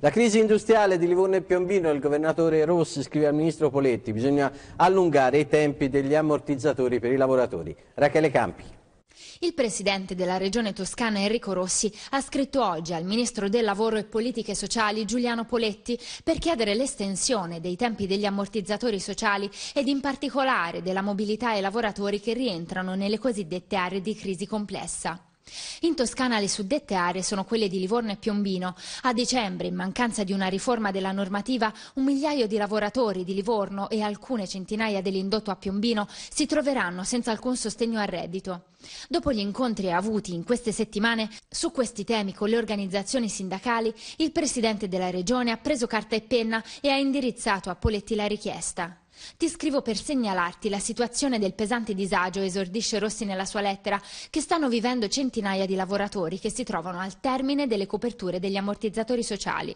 La crisi industriale di Livorno e Piombino, il governatore Rossi scrive al ministro Poletti, bisogna allungare i tempi degli ammortizzatori per i lavoratori. Rachele Campi. Il presidente della regione toscana Enrico Rossi ha scritto oggi al ministro del lavoro e politiche sociali Giuliano Poletti per chiedere l'estensione dei tempi degli ammortizzatori sociali ed in particolare della mobilità ai lavoratori che rientrano nelle cosiddette aree di crisi complessa. In Toscana le suddette aree sono quelle di Livorno e Piombino. A dicembre, in mancanza di una riforma della normativa, un migliaio di lavoratori di Livorno e alcune centinaia dell'indotto a Piombino si troveranno senza alcun sostegno al reddito. Dopo gli incontri avuti in queste settimane su questi temi con le organizzazioni sindacali, il Presidente della Regione ha preso carta e penna e ha indirizzato a Poletti la richiesta. Ti scrivo per segnalarti la situazione del pesante disagio, esordisce Rossi nella sua lettera, che stanno vivendo centinaia di lavoratori che si trovano al termine delle coperture degli ammortizzatori sociali.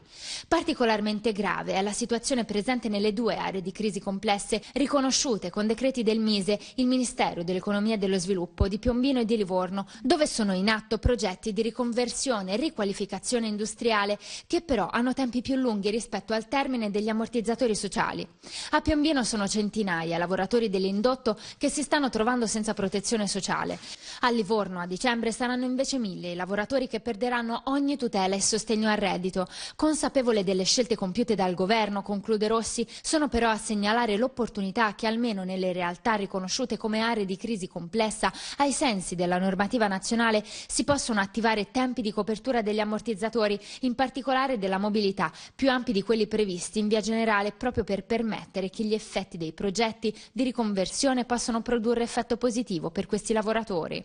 Particolarmente grave è la situazione presente nelle due aree di crisi complesse riconosciute con decreti del Mise, il Ministero dell'Economia e dello Sviluppo di Piombino e di Livorno, dove sono in atto progetti di riconversione e riqualificazione industriale che però hanno tempi più lunghi rispetto al termine degli ammortizzatori sociali. A Piombino sono centinaia lavoratori dell'indotto che si stanno trovando senza protezione sociale. A Livorno a dicembre saranno invece mille i lavoratori che perderanno ogni tutela e sostegno al reddito. Consapevole delle scelte compiute dal governo, conclude Rossi, sono però a segnalare l'opportunità che almeno nelle realtà riconosciute come aree di crisi complessa, ai sensi della normativa nazionale, si possono attivare tempi di copertura degli ammortizzatori, in particolare della mobilità, più ampi di quelli previsti in via generale proprio per permettere che gli effetti effetti dei progetti di riconversione possono produrre effetto positivo per questi lavoratori.